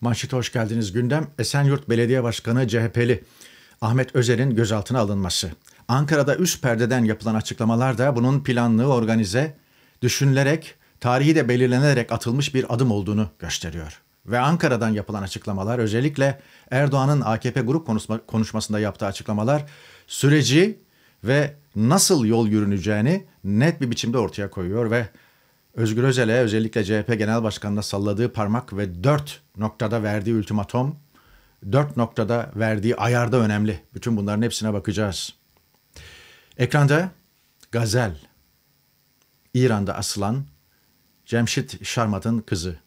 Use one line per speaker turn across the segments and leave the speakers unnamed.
Manşete hoş geldiniz. Gündem Esenyurt Belediye Başkanı CHP'li Ahmet Özer'in gözaltına alınması. Ankara'da üst perdeden yapılan açıklamalar da bunun planlı, organize, düşünülerek, tarihi de belirlenerek atılmış bir adım olduğunu gösteriyor. Ve Ankara'dan yapılan açıklamalar özellikle Erdoğan'ın AKP grup konuşmasında yaptığı açıklamalar süreci ve nasıl yol yürüneceğini net bir biçimde ortaya koyuyor ve Özgür Özel'e özellikle CHP Genel Başkanı'na salladığı parmak ve dört noktada verdiği ultimatom, dört noktada verdiği ayarda önemli. Bütün bunların hepsine bakacağız. Ekranda Gazel, İran'da asılan Cemşit Şarmat'ın kızı.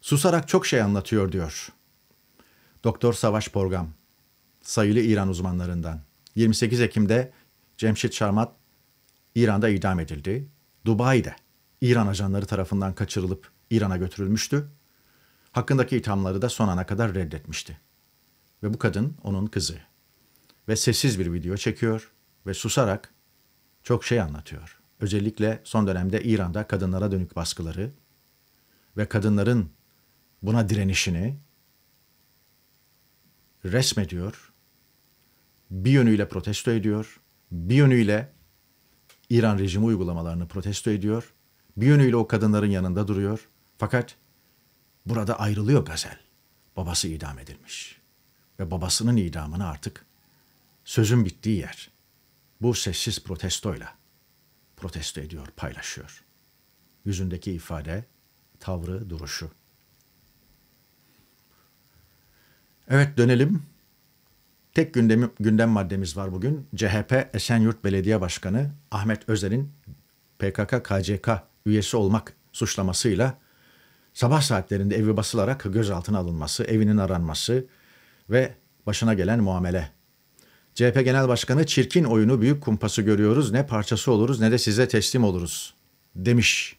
Susarak çok şey anlatıyor diyor. Doktor Savaş Porgam, sayılı İran uzmanlarından. 28 Ekim'de Cemşit Şarmat İran'da idam edildi. Dubai'de İran ajanları tarafından kaçırılıp İran'a götürülmüştü. Hakkındaki ithamları da son ana kadar reddetmişti. Ve bu kadın onun kızı. Ve sessiz bir video çekiyor ve susarak çok şey anlatıyor. Özellikle son dönemde İran'da kadınlara dönük baskıları ve kadınların buna direnişini resmediyor. Bir yönüyle protesto ediyor, bir yönüyle İran rejimi uygulamalarını protesto ediyor bir yönüyle o kadınların yanında duruyor. Fakat burada ayrılıyor Gazel. Babası idam edilmiş. Ve babasının idamını artık sözün bittiği yer. Bu sessiz protestoyla protesto ediyor, paylaşıyor. Yüzündeki ifade, tavrı, duruşu. Evet dönelim. Tek gündem, gündem maddemiz var bugün. CHP Esenyurt Belediye Başkanı Ahmet Özer'in PKK-KCK üyesi olmak suçlamasıyla sabah saatlerinde evi basılarak gözaltına alınması, evinin aranması ve başına gelen muamele. CHP Genel Başkanı çirkin oyunu büyük kumpası görüyoruz ne parçası oluruz ne de size teslim oluruz demiş.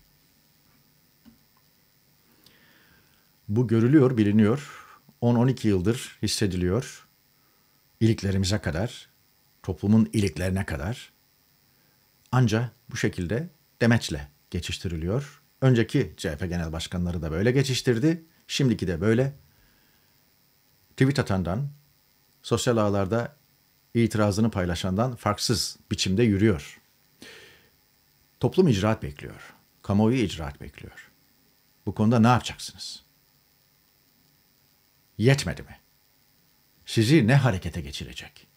Bu görülüyor, biliniyor. 10-12 yıldır hissediliyor. iliklerimize kadar, toplumun iliklerine kadar. Anca bu şekilde demetle geçiştiriliyor. Önceki CHP genel başkanları da böyle geçiştirdi. Şimdiki de böyle. Tweet atandan, sosyal ağlarda itirazını paylaşandan farksız biçimde yürüyor. Toplum icraat bekliyor. Kamuoyu icraat bekliyor. Bu konuda ne yapacaksınız? Yetmedi mi? Sizi ne harekete geçirecek?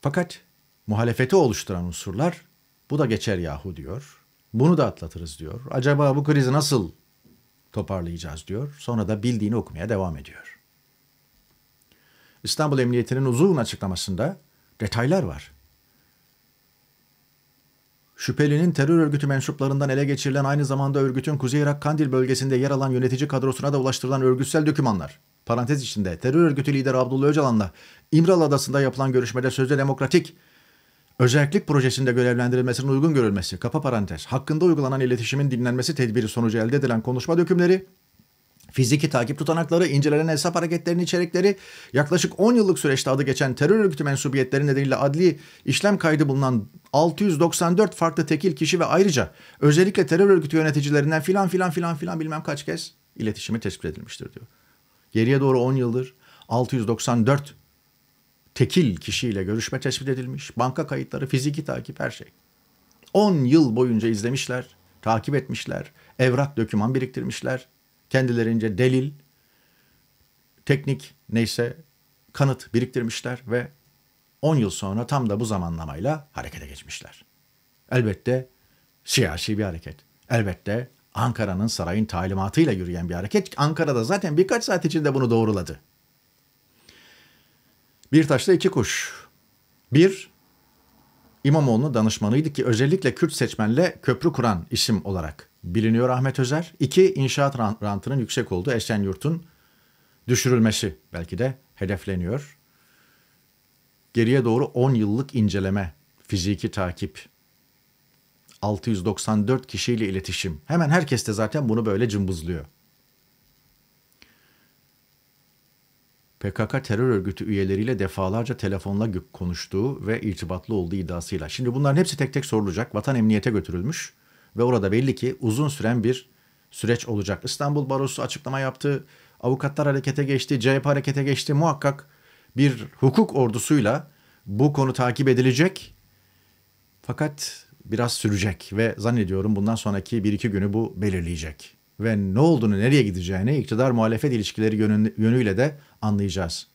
Fakat muhalefeti oluşturan unsurlar bu da geçer yahu diyor. Bunu da atlatırız diyor. Acaba bu krizi nasıl toparlayacağız diyor. Sonra da bildiğini okumaya devam ediyor. İstanbul Emniyeti'nin uzun açıklamasında detaylar var. Şüphelinin terör örgütü mensuplarından ele geçirilen aynı zamanda örgütün Kuzey Irak Kandil bölgesinde yer alan yönetici kadrosuna da ulaştırılan örgütsel dokümanlar. Parantez içinde terör örgütü lideri Abdullah Öcalan'la İmral Adası'nda yapılan görüşmede sözde demokratik Özellik projesinde görevlendirilmesinin uygun görülmesi, kapa parantez, hakkında uygulanan iletişimin dinlenmesi tedbiri sonucu elde edilen konuşma dökümleri, fiziki takip tutanakları, incelenen hesap hareketlerinin içerikleri, yaklaşık 10 yıllık süreçte adı geçen terör örgütü mensubiyetleri nedeniyle adli işlem kaydı bulunan 694 farklı tekil kişi ve ayrıca özellikle terör örgütü yöneticilerinden filan filan filan filan bilmem kaç kez iletişimi tespit edilmiştir diyor. Geriye doğru 10 yıldır 694 tekil kişiyle görüşme tespit edilmiş. Banka kayıtları, fiziki takip her şey. 10 yıl boyunca izlemişler, takip etmişler, evrak döküman biriktirmişler. Kendilerince delil, teknik neyse kanıt biriktirmişler ve 10 yıl sonra tam da bu zamanlamayla harekete geçmişler. Elbette siyasi bir hareket. Elbette Ankara'nın sarayın talimatıyla yürüyen bir hareket. Ankara'da zaten birkaç saat içinde bunu doğruladı. Bir taşla iki kuş. Bir, İmamoğlu'nun danışmanıydı ki özellikle Kürt seçmenle köprü kuran isim olarak biliniyor Ahmet Özer. İki, inşaat rantının yüksek olduğu Esenyurt'un düşürülmesi belki de hedefleniyor. Geriye doğru 10 yıllık inceleme, fiziki takip, 694 kişiyle iletişim. Hemen herkes de zaten bunu böyle cımbızlıyor. PKK terör örgütü üyeleriyle defalarca telefonla konuştuğu ve irtibatlı olduğu iddiasıyla. Şimdi bunların hepsi tek tek sorulacak. Vatan emniyete götürülmüş ve orada belli ki uzun süren bir süreç olacak. İstanbul Barosu açıklama yaptı. Avukatlar harekete geçti, CHP harekete geçti. Muhakkak bir hukuk ordusuyla bu konu takip edilecek. Fakat biraz sürecek ve zannediyorum bundan sonraki bir iki günü bu belirleyecek ve ne olduğunu, nereye gideceğini iktidar muhalefet ilişkileri yönüyle de anlayacağız.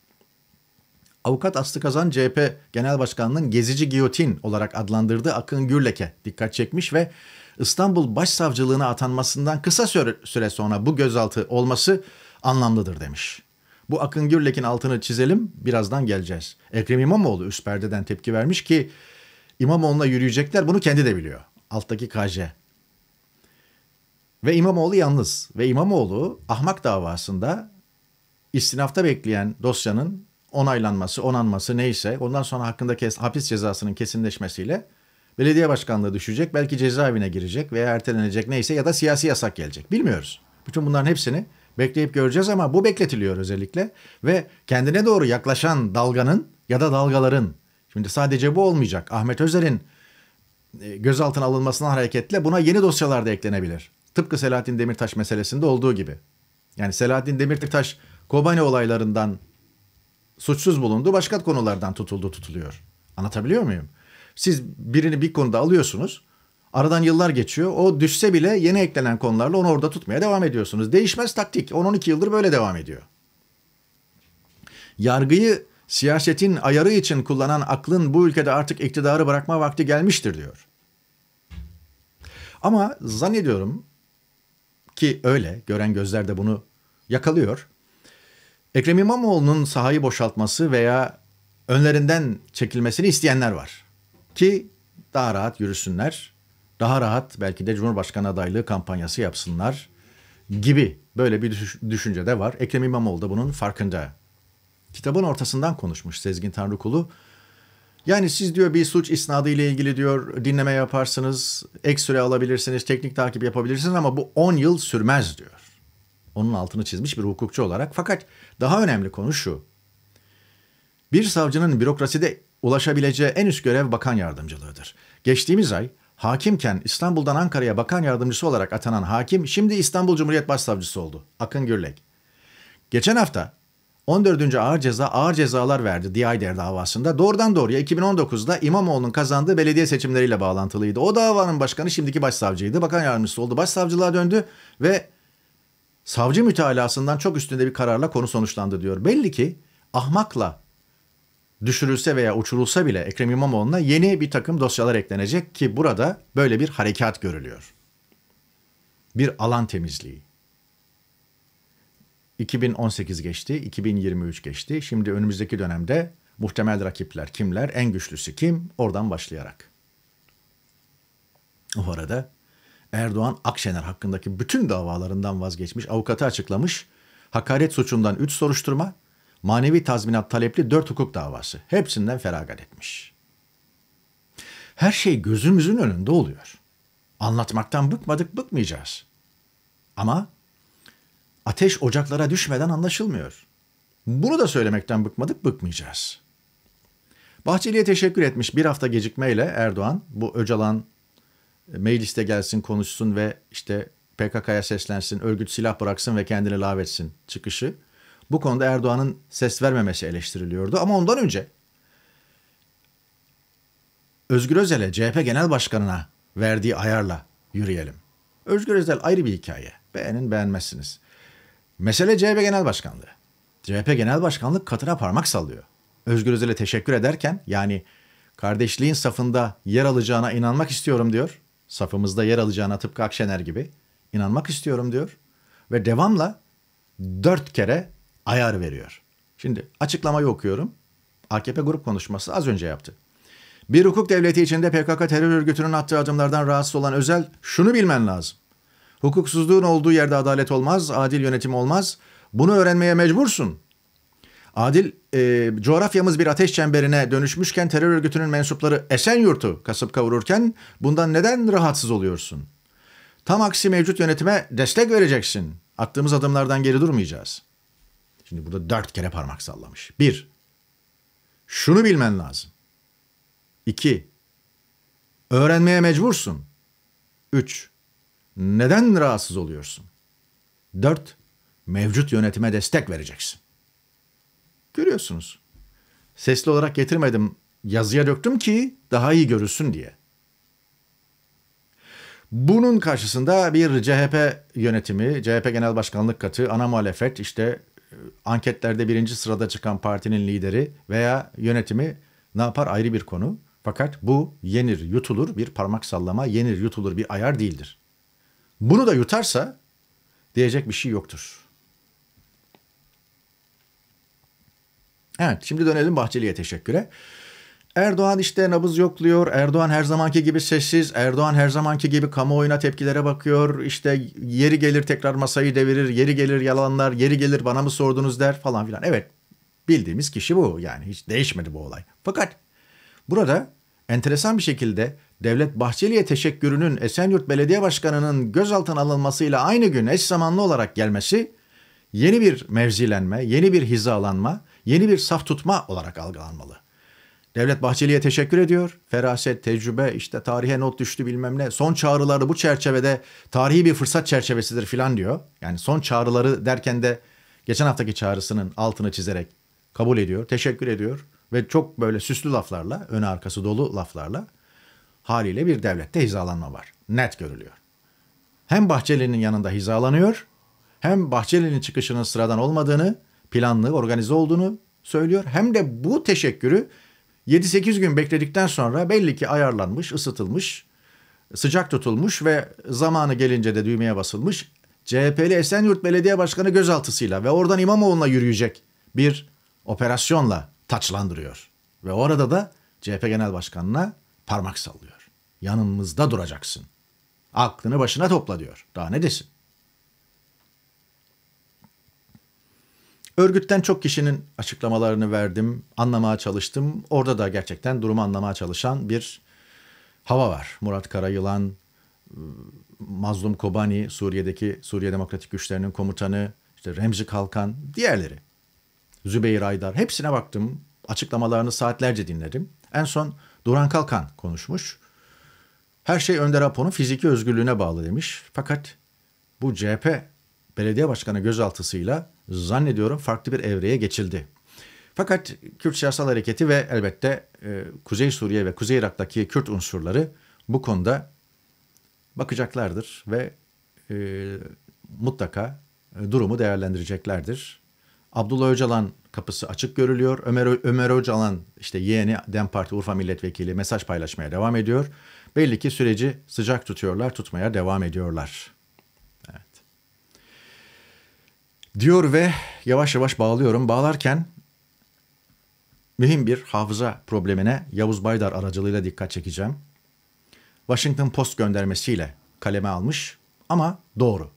Avukat Aslı Kazan CHP Genel Başkanı'nın gezici giyotin olarak adlandırdığı Akın Gürlek'e dikkat çekmiş ve İstanbul Başsavcılığına atanmasından kısa süre sonra bu gözaltı olması anlamlıdır demiş. Bu Akın Gürlek'in altını çizelim birazdan geleceğiz. Ekrem İmamoğlu üst perdeden tepki vermiş ki İmamoğlu'na yürüyecekler bunu kendi de biliyor. Alttaki KJ. Ve İmamoğlu yalnız. Ve İmamoğlu ahmak davasında istinafta bekleyen dosyanın onaylanması, onanması neyse ondan sonra hakkında kes, hapis cezasının kesinleşmesiyle belediye başkanlığı düşecek, belki cezaevine girecek veya ertelenecek neyse ya da siyasi yasak gelecek. Bilmiyoruz. Bütün bunların hepsini bekleyip göreceğiz ama bu bekletiliyor özellikle ve kendine doğru yaklaşan dalganın ya da dalgaların şimdi sadece bu olmayacak. Ahmet Özer'in e, gözaltına alınmasından hareketle buna yeni dosyalar da eklenebilir. Tıpkı Selahattin Demirtaş meselesinde olduğu gibi. Yani Selahattin Demirtaş Kobani olaylarından suçsuz bulundu, başka konulardan tutuldu, tutuluyor. Anlatabiliyor muyum? Siz birini bir konuda alıyorsunuz. Aradan yıllar geçiyor. O düşse bile yeni eklenen konularla onu orada tutmaya devam ediyorsunuz. Değişmez taktik. 10-12 yıldır böyle devam ediyor. Yargıyı siyasetin ayarı için kullanan aklın bu ülkede artık iktidarı bırakma vakti gelmiştir diyor. Ama zannediyorum ki öyle gören gözler de bunu yakalıyor. Ekrem İmamoğlu'nun sahayı boşaltması veya önlerinden çekilmesini isteyenler var. Ki daha rahat yürüsünler, daha rahat belki de Cumhurbaşkanı adaylığı kampanyası yapsınlar gibi böyle bir düşünce de var. Ekrem İmamoğlu da bunun farkında. Kitabın ortasından konuşmuş Sezgin Tanrıkulu. Yani siz diyor bir suç isnadı ile ilgili diyor dinleme yaparsınız, ek süre alabilirsiniz, teknik takip yapabilirsiniz ama bu 10 yıl sürmez diyor. Onun altını çizmiş bir hukukçu olarak. Fakat daha önemli konu şu. Bir savcının bürokraside ulaşabileceği en üst görev bakan yardımcılığıdır. Geçtiğimiz ay hakimken İstanbul'dan Ankara'ya bakan yardımcısı olarak atanan hakim şimdi İstanbul Cumhuriyet Başsavcısı oldu. Akın Gürlek. Geçen hafta 14. Ağır Ceza ağır cezalar verdi Diyayder davasında. Doğrudan doğruya 2019'da İmamoğlu'nun kazandığı belediye seçimleriyle bağlantılıydı. O davanın başkanı şimdiki başsavcıydı. Bakan yardımcısı oldu. Başsavcılığa döndü ve savcı mütalasından çok üstünde bir kararla konu sonuçlandı diyor. Belli ki ahmakla düşürülse veya uçurulsa bile Ekrem İmamoğlu'na yeni bir takım dosyalar eklenecek ki burada böyle bir harekat görülüyor. Bir alan temizliği. 2018 geçti, 2023 geçti. Şimdi önümüzdeki dönemde muhtemel rakipler kimler, en güçlüsü kim? Oradan başlayarak. O arada Erdoğan Akşener hakkındaki bütün davalarından vazgeçmiş, avukatı açıklamış. Hakaret suçundan 3 soruşturma, manevi tazminat talepli 4 hukuk davası. Hepsinden feragat etmiş. Her şey gözümüzün önünde oluyor. Anlatmaktan bıkmadık, bıkmayacağız. Ama ateş ocaklara düşmeden anlaşılmıyor. Bunu da söylemekten bıkmadık, bıkmayacağız. Bahçeli'ye teşekkür etmiş bir hafta gecikmeyle Erdoğan bu Öcalan e, mecliste gelsin konuşsun ve işte PKK'ya seslensin, örgüt silah bıraksın ve kendini lağvetsin çıkışı. Bu konuda Erdoğan'ın ses vermemesi eleştiriliyordu ama ondan önce Özgür Özel'e CHP Genel Başkanı'na verdiği ayarla yürüyelim. Özgür Özel ayrı bir hikaye. Beğenin beğenmezsiniz. Mesele CHP Genel Başkanlığı. CHP Genel Başkanlık katına parmak sallıyor. Özgür Özel'e teşekkür ederken yani kardeşliğin safında yer alacağına inanmak istiyorum diyor. Safımızda yer alacağına tıpkı Akşener gibi inanmak istiyorum diyor. Ve devamla dört kere ayar veriyor. Şimdi açıklamayı okuyorum. AKP grup konuşması az önce yaptı. Bir hukuk devleti içinde PKK terör örgütünün attığı adımlardan rahatsız olan Özel şunu bilmen lazım. Hukuksuzluğun olduğu yerde adalet olmaz, adil yönetim olmaz. Bunu öğrenmeye mecbursun. Adil e, coğrafyamız bir ateş çemberine dönüşmüşken terör örgütünün mensupları Esenyurt'u kasıp kavururken bundan neden rahatsız oluyorsun? Tam aksi mevcut yönetime destek vereceksin. Attığımız adımlardan geri durmayacağız. Şimdi burada dört kere parmak sallamış. Bir, şunu bilmen lazım. İki, öğrenmeye mecbursun. Üç, neden rahatsız oluyorsun? 4. Mevcut yönetime destek vereceksin. Görüyorsunuz. Sesli olarak getirmedim, yazıya döktüm ki daha iyi görülsün diye. Bunun karşısında bir CHP yönetimi, CHP Genel Başkanlık katı, ana muhalefet işte e, anketlerde birinci sırada çıkan partinin lideri veya yönetimi ne yapar ayrı bir konu. Fakat bu yenir yutulur bir parmak sallama yenir yutulur bir ayar değildir. Bunu da yutarsa diyecek bir şey yoktur. Evet şimdi dönelim Bahçeli'ye teşekküre. Erdoğan işte nabız yokluyor. Erdoğan her zamanki gibi sessiz. Erdoğan her zamanki gibi kamuoyuna tepkilere bakıyor. İşte yeri gelir tekrar masayı devirir. Yeri gelir yalanlar. Yeri gelir bana mı sordunuz der falan filan. Evet bildiğimiz kişi bu yani hiç değişmedi bu olay. Fakat burada enteresan bir şekilde Devlet Bahçeli'ye teşekkürünün Esenyurt Belediye Başkanı'nın gözaltına alınmasıyla aynı gün eş zamanlı olarak gelmesi yeni bir mevzilenme, yeni bir hizalanma, yeni bir saf tutma olarak algılanmalı. Devlet Bahçeli'ye teşekkür ediyor. Feraset, tecrübe, işte tarihe not düştü bilmem ne. Son çağrıları bu çerçevede tarihi bir fırsat çerçevesidir filan diyor. Yani son çağrıları derken de geçen haftaki çağrısının altını çizerek kabul ediyor, teşekkür ediyor. Ve çok böyle süslü laflarla, ön arkası dolu laflarla Haliyle bir devlette hizalanma var. Net görülüyor. Hem Bahçeli'nin yanında hizalanıyor, hem Bahçeli'nin çıkışının sıradan olmadığını, planlı, organize olduğunu söylüyor. Hem de bu teşekkürü 7-8 gün bekledikten sonra belli ki ayarlanmış, ısıtılmış, sıcak tutulmuş ve zamanı gelince de düğmeye basılmış CHP'li Esenyurt Belediye Başkanı gözaltısıyla ve oradan İmamoğlu'na yürüyecek bir operasyonla taçlandırıyor. Ve orada da CHP Genel Başkanı'na Parmak sallıyor. Yanımızda duracaksın. Aklını başına topla diyor. Daha ne desin? Örgütten çok kişinin açıklamalarını verdim, anlamaya çalıştım. Orada da gerçekten durumu anlamaya çalışan bir hava var. Murat Karayılan, Mazlum Kobani, Suriye'deki Suriye Demokratik Güçlerinin komutanı, işte Remzi Kalkan, diğerleri. Zübeyir Aydar, hepsine baktım. Açıklamalarını saatlerce dinledim. En son Duran Kalkan konuşmuş. Her şey Önder Apo'nun fiziki özgürlüğüne bağlı demiş. Fakat bu CHP belediye başkanı gözaltısıyla zannediyorum farklı bir evreye geçildi. Fakat Kürt Siyasal Hareketi ve elbette e, Kuzey Suriye ve Kuzey Irak'taki Kürt unsurları bu konuda bakacaklardır ve e, mutlaka e, durumu değerlendireceklerdir. Abdullah Öcalan kapısı açık görülüyor. Ömer, Ömer Öcalan işte yeğeni DEM Parti Urfa Milletvekili mesaj paylaşmaya devam ediyor. Belli ki süreci sıcak tutuyorlar, tutmaya devam ediyorlar. Evet. Diyor ve yavaş yavaş bağlıyorum. Bağlarken mühim bir hafıza problemine Yavuz Baydar aracılığıyla dikkat çekeceğim. Washington Post göndermesiyle kaleme almış ama doğru.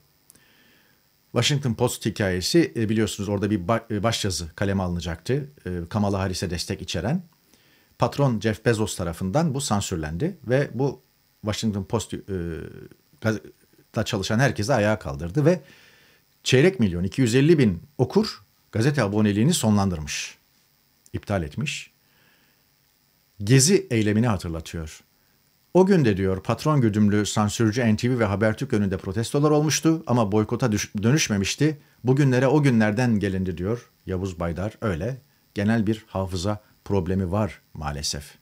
Washington Post hikayesi e, biliyorsunuz orada bir e, başyazı kaleme alınacaktı. E, Kamala Harris'e destek içeren. Patron Jeff Bezos tarafından bu sansürlendi ve bu Washington Post'ta çalışan herkese ayağa kaldırdı ve çeyrek milyon 250 bin okur gazete aboneliğini sonlandırmış. İptal etmiş. Gezi eylemini hatırlatıyor. O gün de diyor patron güdümlü sansürcü NTV ve Habertürk önünde protestolar olmuştu ama boykota dönüşmemişti. Bugünlere o günlerden gelindi diyor Yavuz Baydar öyle. Genel bir hafıza problemi var maalesef.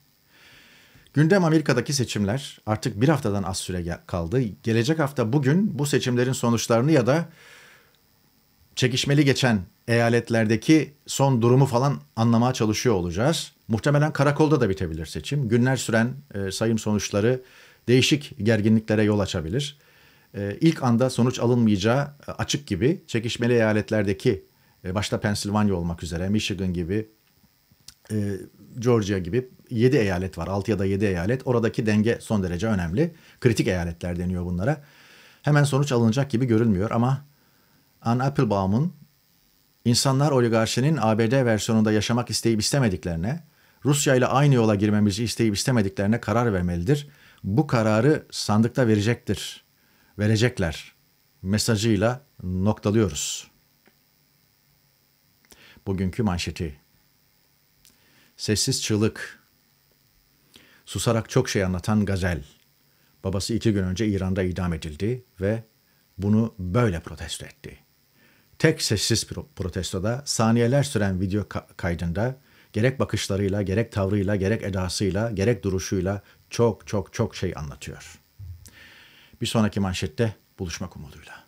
Gündem Amerika'daki seçimler artık bir haftadan az süre kaldı. Gelecek hafta bugün bu seçimlerin sonuçlarını ya da çekişmeli geçen eyaletlerdeki son durumu falan anlamaya çalışıyor olacağız. Muhtemelen karakolda da bitebilir seçim. Günler süren e, sayım sonuçları değişik gerginliklere yol açabilir. E, ilk anda sonuç alınmayacağı e, açık gibi çekişmeli eyaletlerdeki e, başta Pensilvanya olmak üzere Michigan gibi e, Georgia gibi 7 eyalet var. 6 ya da 7 eyalet. Oradaki denge son derece önemli. Kritik eyaletler deniyor bunlara. Hemen sonuç alınacak gibi görülmüyor ama Ann Applebaum'un insanlar oligarşinin ABD versiyonunda yaşamak isteyip istemediklerine Rusya ile aynı yola girmemizi isteyip istemediklerine karar vermelidir. Bu kararı sandıkta verecektir. Verecekler mesajıyla noktalıyoruz. Bugünkü manşeti. Sessiz çığlık. Susarak çok şey anlatan gazel. Babası iki gün önce İran'da idam edildi ve bunu böyle protesto etti. Tek sessiz protestoda saniyeler süren video kaydında gerek bakışlarıyla, gerek tavrıyla, gerek edasıyla, gerek duruşuyla çok çok çok şey anlatıyor. Bir sonraki manşette buluşmak umuduyla.